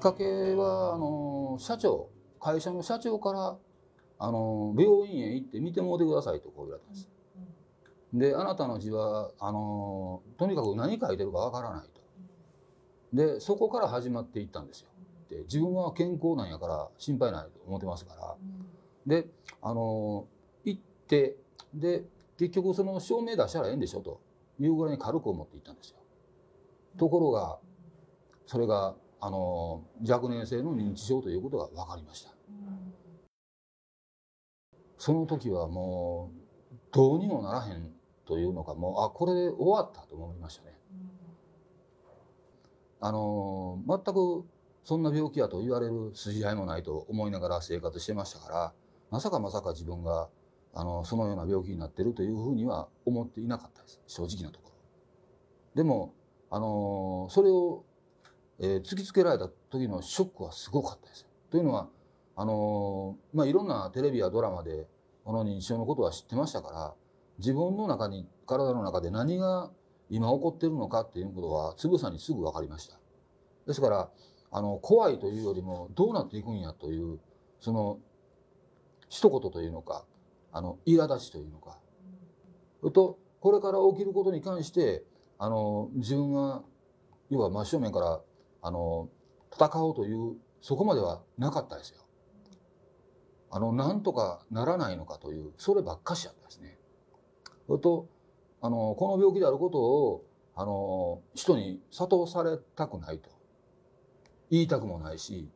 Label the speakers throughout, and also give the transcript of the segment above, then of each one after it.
Speaker 1: っかけはあの社長会社の社長からあの病院へ行って見てもうてくださいとこう言われたんです。であなたの字はあのとにかく何書いてるかわからないと。でそこから始まっていったんですよ。で自分は健康なんやから心配ないと思ってますから。であの行ってで結局その証明出したらええんでしょというぐらいに軽く思っていったんですよ。ところがそれがあの若年性の認知症ということが分かりました、その時はもうどうにもならへんというのかもうあこれで終わったと思いましたね、あの全くそんな病気やと言われる筋合いもないと思いながら生活してましたからまさかまさか自分があのそのような病気になってるというふうには思っていなかったです正直なところ。でもあのそれをえー、突きつけられた時のショックはすごかったです。というのは、あのー、まあ、いろんなテレビやドラマで、この認知症のことは知ってましたから、自分の中に、体の中で何が今起こってるのかっていうことは、つぶさにすぐ分かりました。ですから、あの、怖いというよりも、どうなっていくんやという、その、一言というのか、あの、苛立ちというのか。それと、これから起きることに関して、あの、自分が、要は真正面からあの戦おうというそこまではなかったですよ。あのなんとかならないのかというそればっかしやったんですね。それとあのこの病気であることをあの人に諭されたくないと言いたくもないし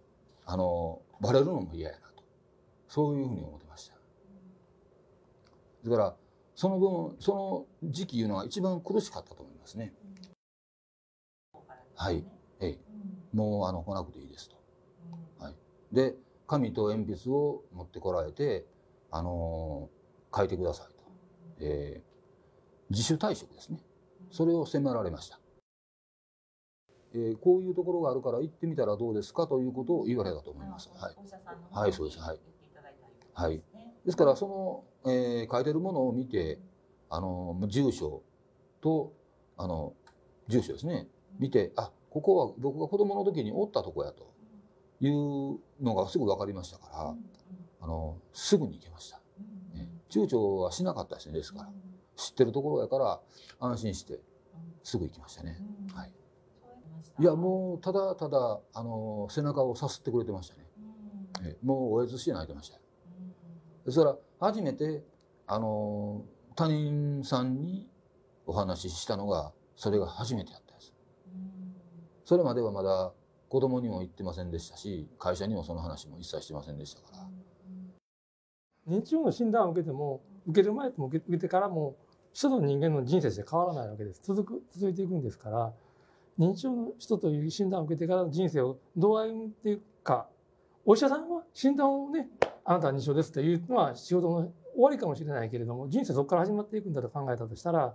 Speaker 1: あのバレるのも嫌やなとそういうふうに思ってました。ですからその分その時期いうのは一番苦しかったと思いますね。はい、ええもうあの来なくていいですと。はい、で紙と鉛筆を持ってこられて、あのー、書いてくださいと、えー、自主退職ですねそれを迫られました、えー、こういうところがあるから行ってみたらどうですかということを言われたと思います、はい、はい、そうですはいはい、ですからその、えー、書いてるものを見て、あのー、住所とあの住所ですね見てあここは僕が子供の時におったとこやというのがすぐ分かりましたからあのすぐに行けました、ね、躊躇はしなかったしですから知ってるところやから安心してすぐ行きましたね、はい、いやもうただただあの背中をさすってくれてましたね、えもうおやつして泣いてましたそれから初めてあの他人さんにお話ししたのがそれが初めてやった。それまではまだ子供にも言ってませんでしたし会社にもその話も一切してませんでしたから
Speaker 2: 認知症の診断を受けても受ける前とも受けてからも人と人間の人生して変わらないわけです続く続いていくんですから認知症の人という診断を受けてからの人生をどう歩んでいくかお医者さんは診断をねあなたは認知症ですというのは仕事の終わりかもしれないけれども人生そこから始まっていくんだと考えたとしたら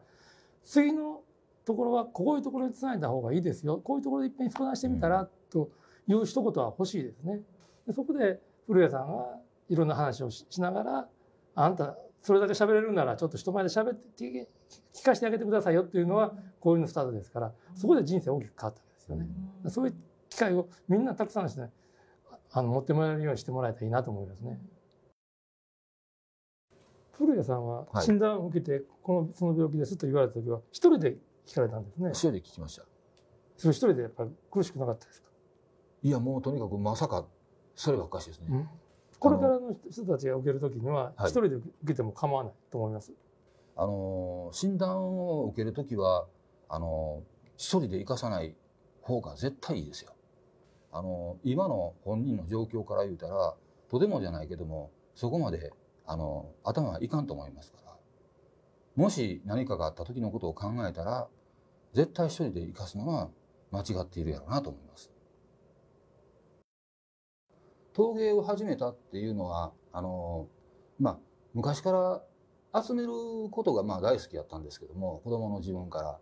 Speaker 2: 次のところはこういうところにつないだ方がいいですよこういうところでいっぺん相談してみたら、という一言は欲しいですね。でそこで古谷さんがいろんな話をしながらあんたそれだけ喋れるならちょっと人前で喋って聞かせてあげてくださいよっていうのはこういうのスタートですからそこで人生大きく変わったんですよね。そういう機会をみんなたくさんですねあの持ってもらえるようにしてもらえたらいいなと思いますね。古谷さんは診断を受けてこのその病気ですと言われた時は一人で聞かれたんですね。一人で聞きました。それ一人でやっぱ苦しくなかったですかいや、もうとにかくまさか、そればっかしですね。うん、これからの人たちが受けるときには、一人で受けても構わないと思います。はい、あの、診断
Speaker 1: を受けるときは、あの、一人で生かさない方が絶対いいですよ。あの、今の本人の状況から言うたら、とてもじゃないけども、そこまで、あの、頭はいかんと思いますから。もし何かがあった時のことを考えたら、絶対一人で生かすのは間違っているやろうなと思います。陶芸を始めたっていうのはあのまあ昔から集めることがまあ大好きやったんですけども子供の自分から。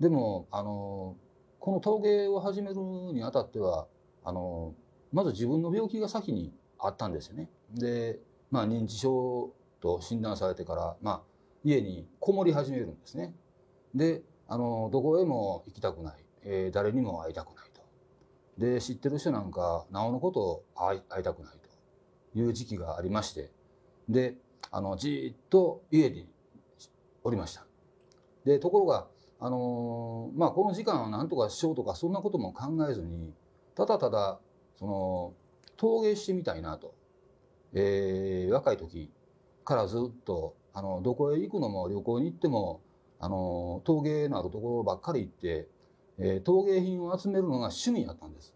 Speaker 1: でもあのこの陶芸を始めるにあたってはあのまず自分の病気が先にあったんですよね。で、まあ、認知症と診断されてから、まあ、家にこもり始めるんですね。であのどこへも行きたくない、えー、誰にも会いたくないとで知ってる人なんかなおのこと会い会いたくないという時期がありましてであのじっと家におりましたでところが、あのー、まあ、この時間を何とかしようとかそんなことも考えずにただただその陶芸してみたいなと、えー、若い時からずっとあのどこへ行くのも旅行に行ってもあの陶芸のあるところばっかり行って、えー、陶芸品を集めるのが趣味やったんです。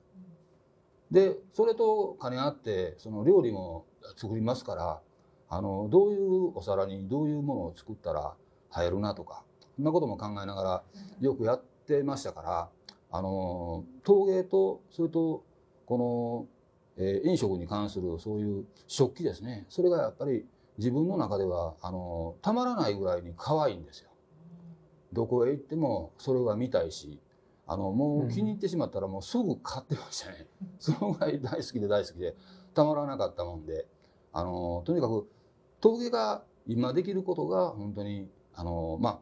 Speaker 1: でそれと兼ね合ってその料理も作りますからあのどういうお皿にどういうものを作ったら映えるなとかそんなことも考えながらよくやってましたからあの陶芸とそれとこの、えー、飲食に関するそういう食器ですねそれがやっぱり自分の中ではあのたまらないぐらいに可愛いんですよ。どこへ行ってもそれは見たいしあのもう気に入ってしまったらもうすぐ買ってましたね、うん、そのぐらい大好きで大好きでたまらなかったもんであのとにかく陶芸が今できることが本当にあのまあ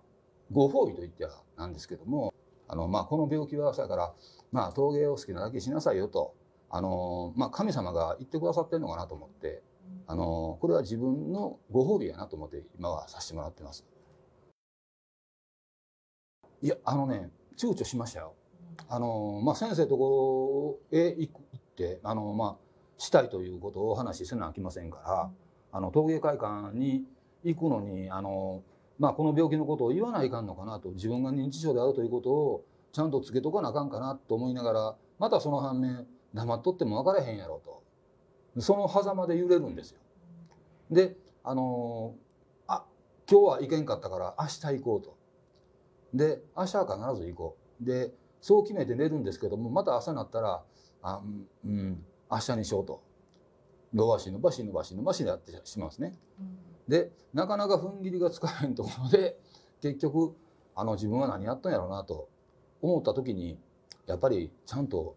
Speaker 1: ご褒美といってはなんですけどもあの、まあ、この病気はだから、まあ、陶芸を好きなだけしなさいよとあの、まあ、神様が言ってくださってるのかなと思ってあのこれは自分のご褒美やなと思って今はさせてもらってます。いやあのね躊躇しましたよ。あのまあ、先生ところへ行ってあの、まあ、したいということをお話しせなあきませんからあの陶芸会館に行くのにあの、まあ、この病気のことを言わないかんのかなと自分が認知症であるということをちゃんとつけとかなあかんかなと思いながらまたその反面黙っとっても分からへんやろとその狭間で揺れるんですよ。であのあ今日は行けんかったから明日行こうと。で明日は必ず行こうでそう決めて寝るんですけどもまた朝になったらあうん明日にしようと伸ばし伸ばし伸ばし伸ばしでやってしまうんですね。でなかなか踏ん切りがつかへんところで結局あの自分は何やったんやろうなと思った時にやっぱりちゃんと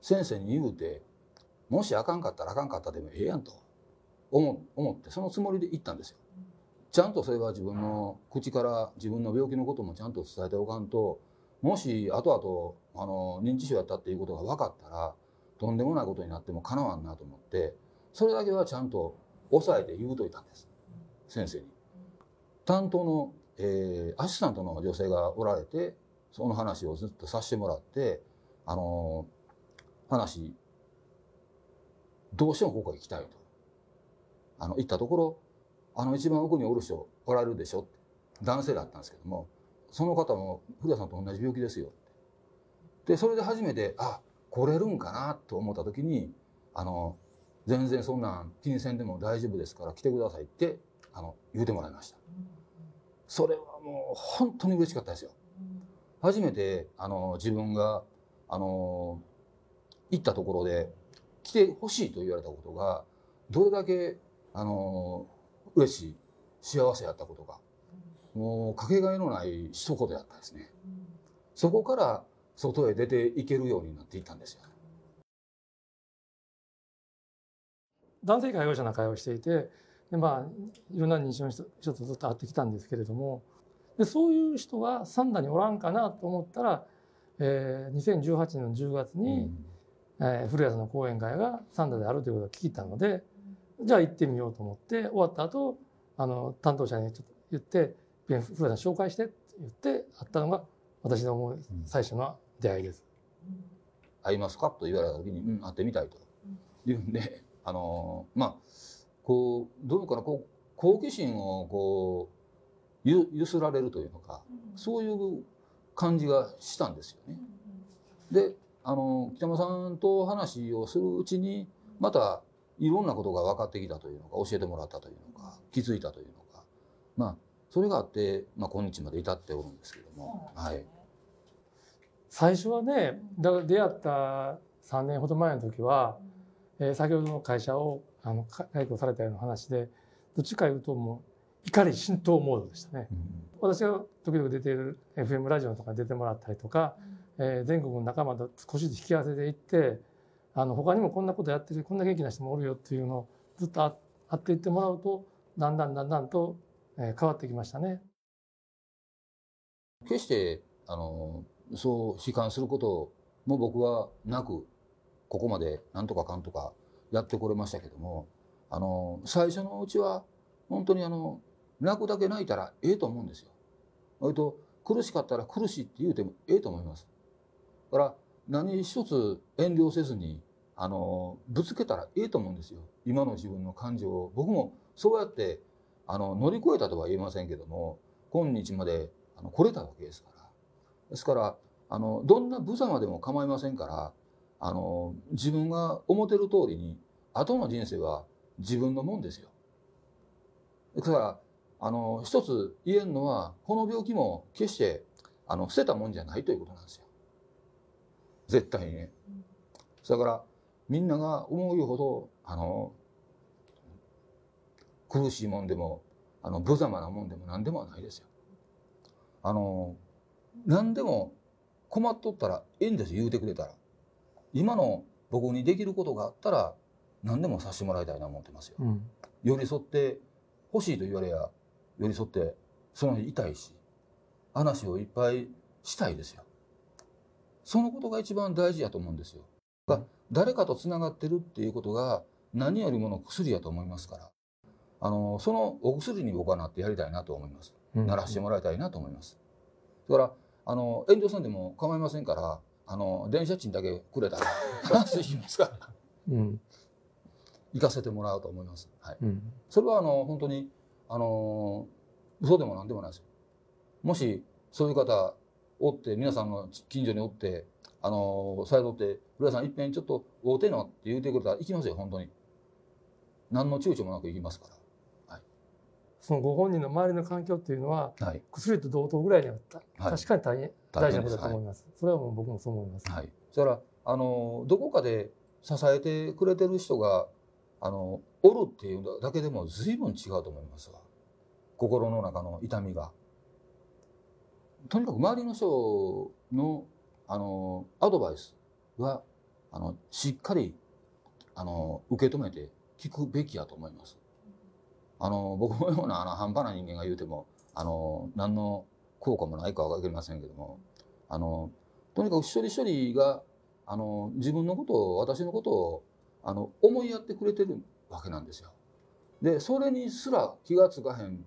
Speaker 1: 先生に言うてもしあかんかったらあかんかったでもええやんと思思ってそのつもりで行ったんですよ。ちゃんとそれは自分の口から自分の病気のこともちゃんと伝えておかんともし後々あの認知症やったっていうことが分かったらとんでもないことになってもかなわんなと思ってそれだけはちゃんと抑えて言うといたんです先生に。担当の、えー、アシスタントの女性がおられてその話をずっとさせてもらってあのー、話どうしてもここへ行きたいとあの行ったところあの一番奥におる人おられるでしょ男性だったんですけどもその方も古田さんと同じ病気ですよでそれで初めてあ来れるんかなと思った時にあの全然そんなん金銭でも大丈夫ですから来てくださいってあの言うてもらいました、それはもう本当に嬉しかったですよ、初めてあの自分があの行ったところで来てほしいと言われたことがどれだけあの嬉しい幸せやったことがもうかけがえのない一言やったですねそこから外へ出ていけるようになっていったんですよ
Speaker 2: 男性介護者の会をしていてでまあいろんな認知症の人とずっと会ってきたんですけれどもでそういう人が三田におらんかなと思ったら、えー、2018年の10月に、うん、えー、古谷さんの講演会が三田であるということを聞いたのでじゃあ行ってみようと思って終わった後あの担当者にちょっと言って「古谷さん紹介して」って言って会ったのが私の思う最初の出会いです。会いますか
Speaker 1: と言われた時に「うん会ってみたい」というんであのまあこうどうかなこう好奇心をこうゆゆすられるというのかそういう感じがしたんですよね。であの北山さんと話をするうちにまたいろんなことが分かってきたというのか教えてもらったというのか気づいたというのかまあそれがあって、まあ、今日まで至っておるんで
Speaker 2: すけども、はい、最初はねだから出会った三年ほど前の時は、えー、先ほどの会社をあの解雇されたような話でどっちかいうともう怒り浸透モードでしたね、うん、私が時々出ている FM ラジオとか出てもらったりとか、うん、えー、全国の仲間と少しずつ引き合わせていってあの他にもこんなことやってるこんな元気な人もおるよっていうのをずっとあ会っていってもらうとだんだんだんだんと変わってきましたね。
Speaker 1: 決してあのそう悲観することも僕はなくここまでなんとかかんとかやってこれましたけどもあの最初のうちは本当にあの泣くだけ泣いたらええと思うんですよ。割と苦しかったら苦しいって言うてもええと思います。だから何一つ遠慮せずにあのぶつけたらいいと思うんですよ今の自分の感情を僕もそうやってあの乗り越えたとは言えませんけども今日まであの来れたわけですからですからあのどんな無様でも構いませんからあの自分が思ってる通りに後の人生は自分のもんですよ。だからあの一つ言えるのはこの病気も決してあの捨てたもんじゃないということなんですよ。絶対にね。だからみんなが思うほどあの苦しいもんでもあの無様なもんでも何でもないですよ。あの何でも困っとったらええんです言うてくれたら。今の僕にできることがあったら何でもさせてもらいたいな思ってますよ。うん、寄り添って欲しいと言われや寄り添ってその日痛いし話をいっぱいしたいですよ。そのことが一番大事やと思うんですよ。が誰かとつながってるっていうことが何よりもの薬やと思いますからあのそのお薬に僕はなってやりたいなと思います。ならしてもらいたいなと思います。だからあの遠慮せんでも構いませんからあの電車賃だけくれたら 話しますから。うん行かせてもらうと思います。はい。うん、それはあの本当にあの嘘でもなんでもないですよ。もしそういう方おって皆さんの近所におってあのされとって「古谷さんいっぺんちょっとおうての」って言うてくれたら行きますよ本当に
Speaker 2: 何の躊躇もなく行きますから、はい、そのご本人の周りの環境っていうのは、はい、薬と同等ぐらいにあった、はい、確かに大変大事なことだと思います、はい、それはもう僕もそう思います、はい、それからあのど
Speaker 1: こかで支えてくれてる人があのおるっていうだけでも随分違うと思いますわ心の中の痛みが。とにかく周りの人のあのアドバイスはあのしっかりあの受け止めて聞くべきやと思います。あの僕のようなあの半端な人間が言うてもあの何の効果もないか分かりませんけどもあのとにかく一人一人があの自分のことを私のことをあの思いやってくれてるわけなんですよ。でそれにすら気が付かへん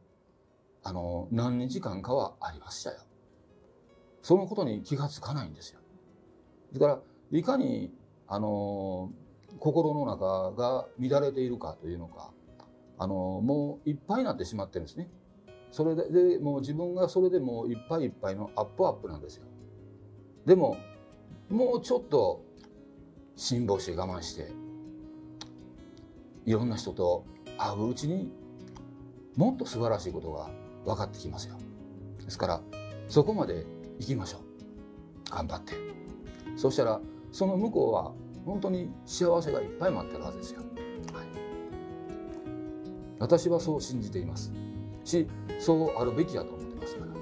Speaker 1: あの何日間かはありましたよ。そのことに気がつかないんですよ。だから、いかに、あの、心の中が乱れているかというのか、あの、もういっぱいになってしまってるんですね。それで、でもう自分がそれでもういっぱいいっぱいのアップアップなんですよ。でも、もうちょっと辛抱して我慢して、いろんな人と会ううちにもっと素晴らしいことが分かってきますよ。ですから、そこまで行きましょう頑張ってそしたらその向こうは本当に幸せがいっぱい待ってるはずですよ、はい、私はそう信じていますしそうあるべきやと思ってますから